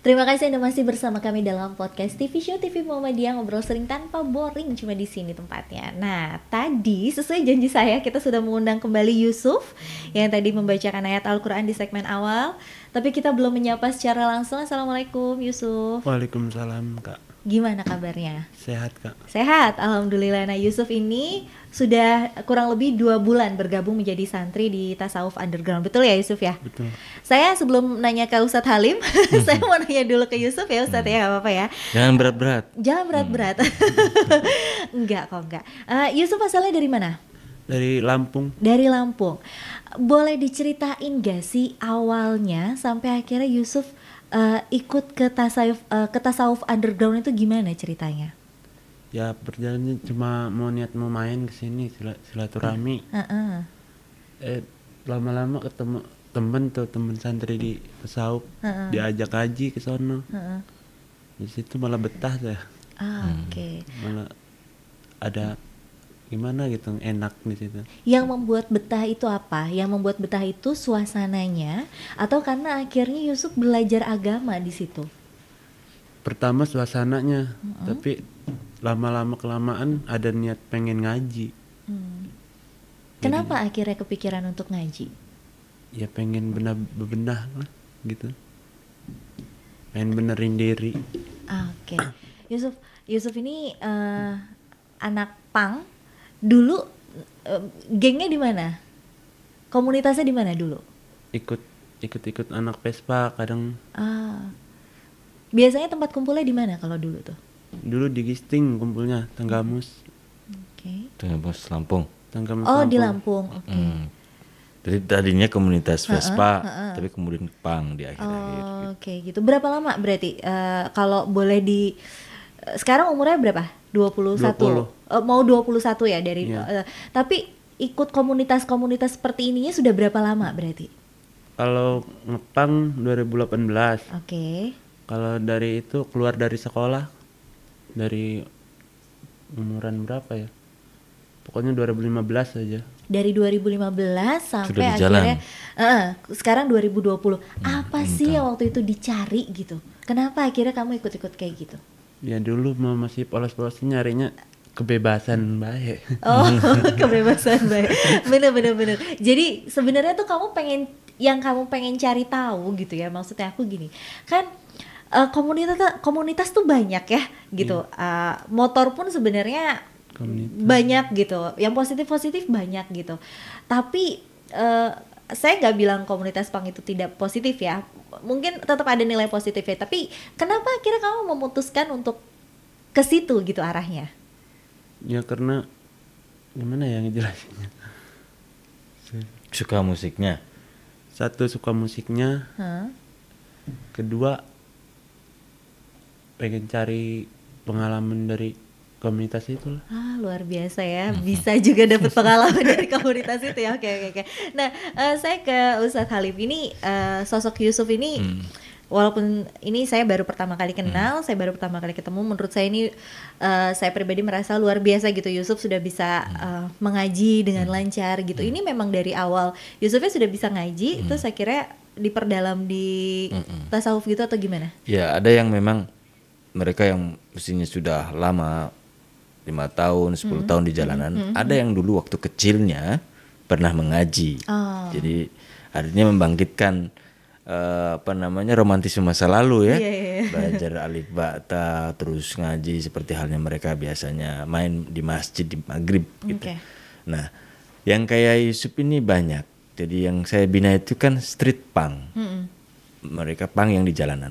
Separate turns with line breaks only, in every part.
Terima kasih Anda masih bersama kami dalam podcast TV Show TV Muhammadiyah Ngobrol Sering Tanpa Boring Cuma di sini tempatnya Nah tadi sesuai janji saya kita sudah mengundang kembali Yusuf Yang tadi membacakan ayat Al-Quran di segmen awal Tapi kita belum menyapa secara langsung Assalamualaikum Yusuf
Waalaikumsalam Kak
Gimana kabarnya?
Sehat kak.
Sehat, alhamdulillah. Nah Yusuf ini sudah kurang lebih dua bulan bergabung menjadi santri di Tasawuf Underground, betul ya Yusuf ya? Betul. Saya sebelum nanya ke Ustadz Halim, saya mau nanya dulu ke Yusuf ya Ustadz ya? hmm. ya, gak apa-apa ya.
Jangan berat-berat.
Jangan berat-berat. Hmm. enggak kok enggak. Uh, eh, Yusuf asalnya dari mana?
Dari Lampung.
Dari Lampung. Boleh diceritain gak sih awalnya sampai akhirnya Yusuf uh, ikut ke tasawuf uh, ke tasawuf underground itu gimana ceritanya?
Ya perjalanannya cuma mau niat mau main ke sini silaturahmi. Uh, uh, uh. Eh lama-lama ketemu temen tuh temen santri di tasawuf, uh, uh. diajak haji ke sana, Uh, uh. Di situ malah betah saya.
Ah, hmm. Oke. Okay.
Malah ada gimana gitu enak di situ.
Yang membuat betah itu apa? Yang membuat betah itu suasananya atau karena akhirnya Yusuf belajar agama di situ?
Pertama suasananya, mm -hmm. tapi lama-lama kelamaan ada niat pengen ngaji.
Mm. Kenapa Jadi, akhirnya kepikiran untuk ngaji?
Ya pengen benah bebenah lah gitu. Pengen benerin diri.
Ah, oke. Okay. Yusuf, Yusuf ini uh, anak pang dulu uh, gengnya di mana komunitasnya di mana dulu
ikut ikut ikut anak Vespa kadang
ah biasanya tempat kumpulnya di mana kalau dulu tuh
dulu di Gisting kumpulnya Tanggamus
hmm. oke okay.
Tanggamus Lampung Tanggamus oh Lampung. di
Lampung oke okay. hmm.
Jadi tadinya komunitas Vespa, ha -ha, ha -ha. tapi kemudian Pang di
akhir-akhir. Oh, gitu. Oke, okay, gitu. Berapa lama berarti uh, kalau boleh di Eh, sekarang umurnya berapa? 21. puluh satu oh, mau 21 ya dari yeah. Iya. uh, tapi ikut komunitas-komunitas seperti ini sudah berapa lama berarti?
Kalau ngepang 2018. Oke. Okay. Kalau dari itu keluar dari sekolah dari umuran berapa ya? Pokoknya 2015 aja.
Dari 2015 sampai Sudah akhirnya uh, sekarang 2020. Hmm, Apa entah. sih yang waktu itu dicari gitu? Kenapa akhirnya kamu ikut-ikut kayak gitu?
ya dulu masih polos-polos nyarinya kebebasan baik oh
kebebasan baik bener bener bener jadi sebenarnya tuh kamu pengen yang kamu pengen cari tahu gitu ya maksudnya aku gini kan uh, komunitas komunitas tuh banyak ya gitu yeah. Iya. uh, motor pun sebenarnya banyak gitu yang positif positif banyak gitu tapi uh, saya nggak bilang komunitas pang itu tidak positif ya mungkin tetap ada nilai positifnya tapi kenapa akhirnya kamu memutuskan untuk ke situ gitu arahnya
ya karena gimana ya ngejelasinnya suka musiknya satu suka musiknya huh? kedua pengen cari pengalaman dari komunitas itu
ah luar biasa ya bisa juga dapat pengalaman dari komunitas itu ya oke oke oke nah uh, saya ke Ustadz Halif ini uh, sosok Yusuf ini hmm. walaupun ini saya baru pertama kali kenal hmm. saya baru pertama kali ketemu menurut saya ini uh, saya pribadi merasa luar biasa gitu Yusuf sudah bisa uh, mengaji dengan hmm. lancar gitu hmm. ini memang dari awal Yusufnya sudah bisa ngaji hmm. saya kira diperdalam di hmm. tasawuf gitu atau gimana
ya ada yang memang mereka yang mestinya sudah lama lima tahun 10 hmm. tahun di hmm. jalanan hmm. ada yang dulu waktu kecilnya pernah mengaji oh. jadi artinya membangkitkan uh, apa namanya romantisme masa lalu ya yeah, yeah. Iya. belajar alif bata terus ngaji seperti halnya mereka biasanya main di masjid di maghrib gitu okay. nah yang kayak Yusuf ini banyak jadi yang saya bina itu kan street punk mm -hmm. mereka punk yang di jalanan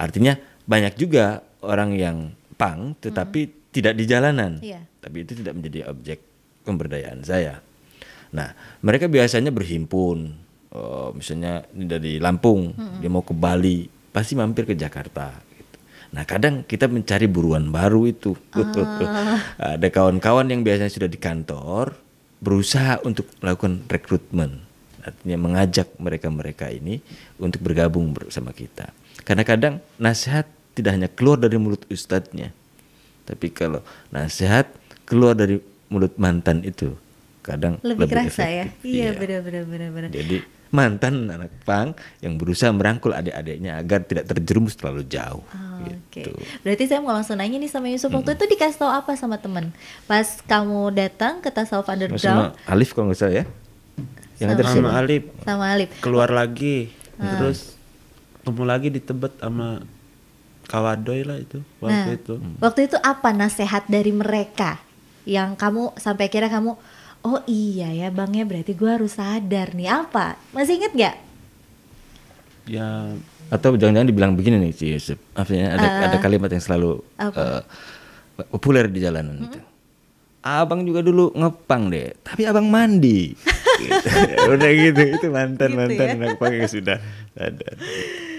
artinya banyak juga orang yang punk tetapi mm -hmm tidak di jalanan. Iya. Tapi itu tidak menjadi objek pemberdayaan saya. Nah, mereka biasanya berhimpun. Uh, misalnya dari Lampung, mm -hmm. dia mau ke Bali, pasti mampir ke Jakarta. Gitu. Nah, kadang kita mencari buruan baru itu. Ah. Ada kawan-kawan yang biasanya sudah di kantor berusaha untuk melakukan rekrutmen. Artinya mengajak mereka-mereka ini untuk bergabung bersama kita. Karena kadang nasihat tidak hanya keluar dari mulut ustadznya, tapi kalau nasihat keluar dari mulut mantan itu kadang lebih, lebih kerasa ya?
efektif. ya. Iya, iya. benar-benar benar Jadi
mantan anak pang yang berusaha merangkul adik-adiknya agar tidak terjerumus terlalu jauh. Oh, Oke. Okay. Gitu.
Berarti saya mau langsung nanya nih sama Yusuf hmm. waktu itu dikasih tahu apa sama teman. Pas kamu datang ke Tasawuf Underground. Sama
Alif kalau nggak salah ya. Yang sama, sama Alif.
Sama Alif. Keluar lagi. Hmm. Terus ketemu lagi di Tebet sama Kawadoi lah itu waktu nah, itu. Hmm. Waktu
itu apa nasihat dari mereka yang kamu sampai kira kamu oh iya ya bangnya berarti gue harus sadar nih apa masih inget gak?
Ya atau jangan-jangan dibilang begini nih sih Yusuf, maksudnya ada uh, ada kalimat yang selalu uh, populer di jalanan hmm? itu. Abang juga dulu ngepang deh, tapi abang mandi. gitu. Udah gitu itu mantan gitu ya. mantan ya? ngepang ya sudah ada. Gitu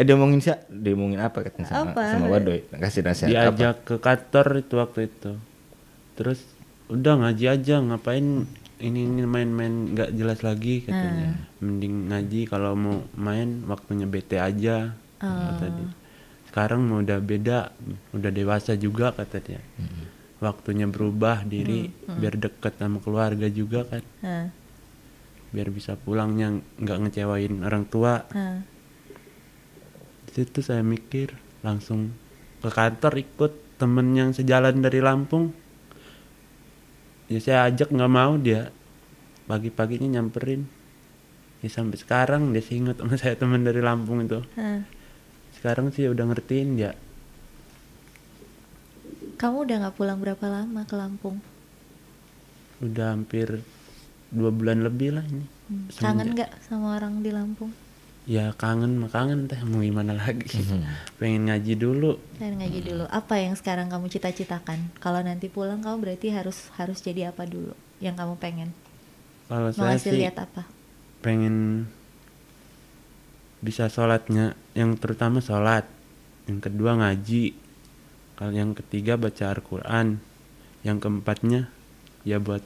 eh dia ngomongin sih dia ngomongin apa katanya sama, apa? sama Wadoy kasih nasihat diajak
apa? ke kantor itu waktu itu terus udah ngaji aja ngapain ini ini main-main nggak jelas lagi katanya hmm. mending ngaji kalau mau main waktunya bete aja oh. kata dia sekarang mau udah beda udah dewasa juga kata dia hmm. waktunya berubah diri hmm. Hmm. biar deket sama keluarga juga kan hmm. biar bisa pulangnya nggak ngecewain orang tua hmm situ saya mikir langsung ke kantor ikut temen yang sejalan dari Lampung ya saya ajak nggak mau dia pagi-paginya nyamperin ya sampai sekarang dia sih ingat sama saya temen dari Lampung itu hmm. sekarang sih udah ngertiin dia
kamu udah nggak pulang berapa lama ke Lampung
udah hampir dua bulan lebih lah ini
hmm. kangen nggak sama orang di Lampung
ya kangen kangen teh mau gimana lagi hmm. pengen ngaji dulu
pengen ngaji dulu apa yang sekarang kamu cita-citakan kalau nanti pulang kamu berarti harus harus jadi apa dulu yang kamu pengen
kalau saya sih lihat apa pengen bisa sholatnya yang terutama sholat yang kedua ngaji kalau yang ketiga baca Al-Quran yang keempatnya ya buat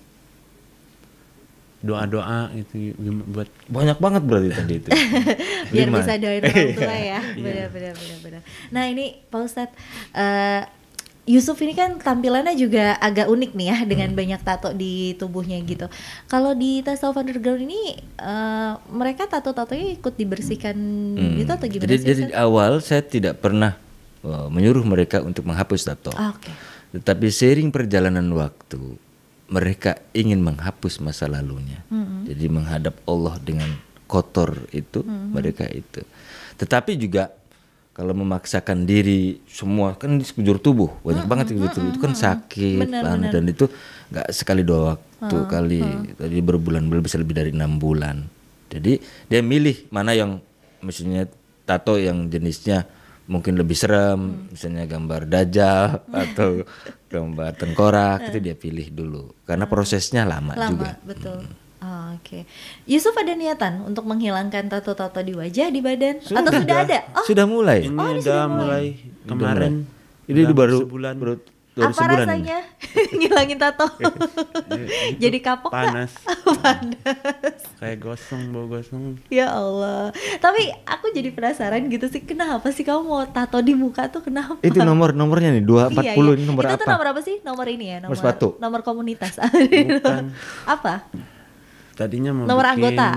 doa-doa itu buat banyak banget berarti tadi itu. Biar bisa doain orang iya. tua ya.
Benar benar benar benar. Nah, ini Pak Ustadz uh, Yusuf ini kan tampilannya juga agak unik nih ya dengan hmm. banyak tato di tubuhnya gitu. Kalau di Tasawuf Underground ini uh, mereka tato-tatonya ikut dibersihkan hmm. gitu atau gimana jadi, sih? dari
awal saya tidak pernah uh, menyuruh mereka untuk menghapus tato. Oh, ah, okay. Tetapi sering perjalanan waktu mereka ingin menghapus masa lalunya. Mm-hmm. Jadi menghadap Allah dengan kotor itu mm-hmm. mereka itu. Tetapi juga kalau memaksakan diri semua kan di sekujur tubuh banyak mm-hmm. banget sekujur tubuh mm-hmm. itu kan sakit bener, kan? bener. dan itu nggak sekali dua waktu mm-hmm. kali tadi ah. berbulan bulan bisa lebih dari enam bulan. Jadi dia milih mana yang maksudnya tato yang jenisnya mungkin lebih serem, hmm. misalnya gambar dajal atau gambar tengkorak itu dia pilih dulu karena ah. prosesnya lama, lama juga.
Betul. Hmm. Oh, Oke, okay. Yusuf ada niatan untuk menghilangkan tato-tato di wajah, di badan, sudah, atau sudah ada?
Oh. Sudah mulai. oh,
sudah mulai, mulai. kemarin. Ini baru sebulan. Baru apa rasanya
ngilangin tato? Jadi kapok panas.
panas. Kayak gosong, bau gosong.
Ya Allah. Tapi aku jadi penasaran gitu sih, kenapa sih kamu mau tato di muka tuh kenapa? Itu
nomor nomornya nih 240 iya, iya. ini nomor apa? Itu nomor
apa sih? Nomor ini ya, nomor, nomor sepatu. Nomor komunitas. apa?
Tadinya mau nomor bikin anggota.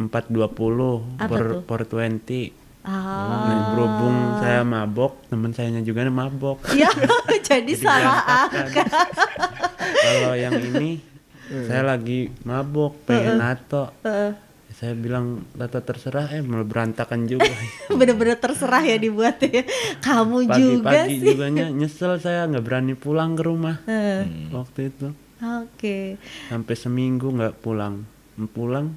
420 apa per, tuh? per 20 Oh. Nah, ah. berhubung saya mabok, teman saya juga mabok. Iya,
jadi, salah angka. Kalau yang ini
hmm. saya lagi mabok, pengen hmm. nato. Uh -uh. Saya bilang Tata terserah, eh malah berantakan juga.
Bener-bener terserah ya dibuat ya. Kamu Pagi -pagi juga sih. Pagi juga
nyesel saya nggak berani pulang ke rumah Hmm. hmm. waktu itu.
Oke. Okay.
Sampai seminggu nggak pulang, pulang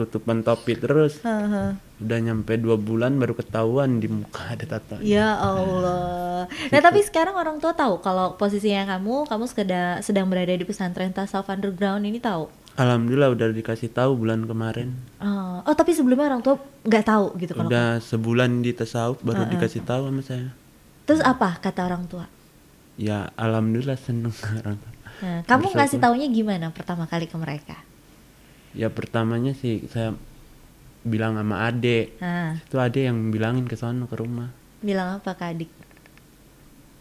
tutupan topi terus. Uh -huh udah nyampe dua bulan baru ketahuan di muka ada tato
ya allah gitu. nah tapi sekarang orang tua tahu kalau posisinya kamu kamu sedang sedang berada di pesantren tasawuf underground ini tahu
alhamdulillah udah dikasih tahu bulan kemarin
oh, oh tapi sebelumnya orang tua nggak tahu gitu kalau udah
kamu. sebulan di tasawuf baru uh -uh. dikasih tahu sama saya
terus apa kata orang tua
ya alhamdulillah seneng orang tua nah, kamu ngasih
taunya gimana pertama kali ke mereka
ya pertamanya sih saya bilang sama ade ah. itu ade yang bilangin ke sono ke rumah
bilang apa kak adik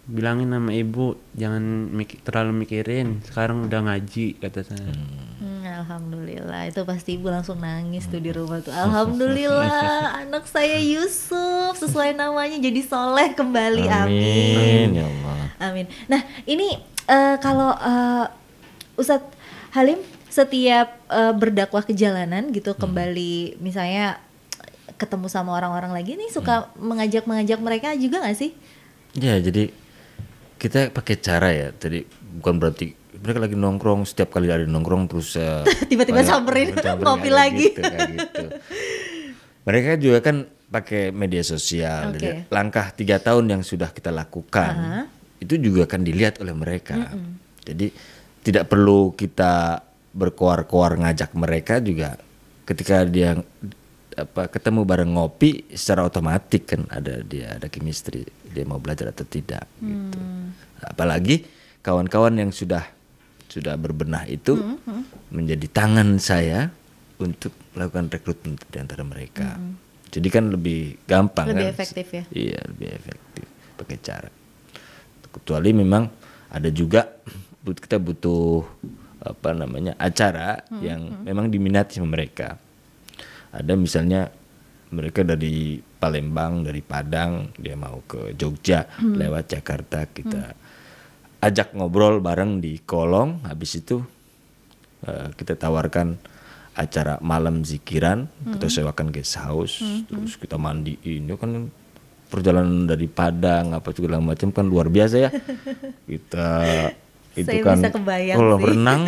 bilangin sama ibu jangan mik terlalu mikirin sekarang udah ngaji kata saya
hmm, alhamdulillah itu pasti ibu langsung nangis tuh di rumah tuh alhamdulillah anak saya Yusuf sesuai namanya jadi soleh kembali amin amin ya Allah amin nah ini uh, kalau uh, Ustadz Halim setiap uh, berdakwah ke jalanan gitu hmm. kembali misalnya ketemu sama orang-orang lagi nih suka hmm. mengajak-mengajak mereka juga gak sih?
Ya jadi kita pakai cara ya. Jadi bukan berarti mereka lagi nongkrong setiap kali ada nongkrong terus eh,
tiba-tiba samperin kopi lagi.
Gitu, gitu,
Mereka juga kan pakai media sosial. Okay. Jadi langkah tiga tahun yang sudah kita lakukan uh -huh. itu juga akan dilihat oleh mereka. Mm -hmm. Jadi tidak perlu kita berkoar-koar ngajak mereka juga ketika dia apa ketemu bareng ngopi secara otomatis kan ada dia ada chemistry dia mau belajar atau tidak
gitu. hmm.
gitu apalagi kawan-kawan yang sudah sudah berbenah itu hmm, hmm, menjadi tangan saya untuk melakukan rekrutmen di antara mereka hmm. jadi kan lebih gampang lebih kan? efektif ya iya lebih efektif pakai cara kecuali memang ada juga kita butuh apa namanya acara hmm, yang hmm. memang diminati sama mereka. Ada misalnya mereka dari Palembang, dari Padang, dia mau ke Jogja hmm. lewat Jakarta kita hmm. ajak ngobrol bareng di kolong. Habis itu uh, kita tawarkan acara malam zikiran, hmm. kita sewakan guest house, hmm. hmm. terus kita mandi ini kan perjalanan dari Padang apa segala macam kan luar biasa ya. kita itu Saya kan bisa kebayang kolam sih. renang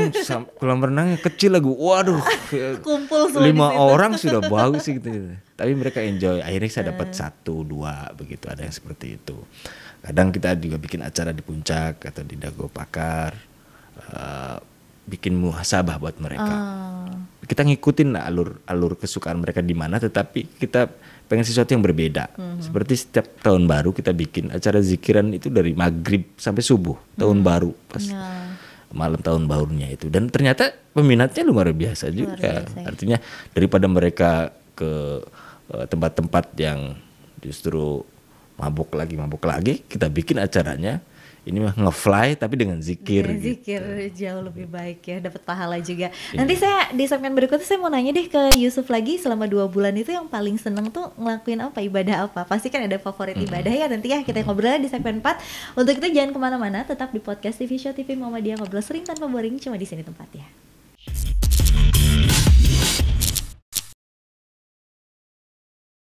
kolam renang kecil lagi waduh kumpul lima orang sudah bagus sih gitu tapi mereka enjoy akhirnya saya dapat eh. satu dua begitu ada yang seperti itu kadang kita juga bikin acara di puncak atau di dago pakar uh, bikin muhasabah buat mereka.
Uh.
Kita ngikutin alur alur kesukaan mereka di mana, tetapi kita pengen sesuatu yang berbeda. Uh-huh. Seperti setiap tahun baru kita bikin acara zikiran itu dari maghrib sampai subuh tahun uh-huh. baru pas yeah. malam tahun barunya itu. Dan ternyata peminatnya luar biasa juga. Luar biasa, ya. Artinya daripada mereka ke eh, tempat-tempat yang justru mabuk lagi mabuk lagi, kita bikin acaranya ini mah ngefly tapi dengan zikir. Dengan iya,
gitu. zikir gitu. jauh lebih baik ya, dapat pahala juga. Iya. Nanti saya di segmen berikutnya saya mau nanya deh ke Yusuf lagi selama dua bulan itu yang paling seneng tuh ngelakuin apa ibadah apa? Pasti kan ada favorit -hmm. ibadah ya nanti ya kita mm -hmm. ngobrolnya di segmen 4. Untuk itu jangan kemana-mana, tetap di podcast TV Show TV Mama Dia ngobrol sering tanpa boring cuma di sini tempat ya.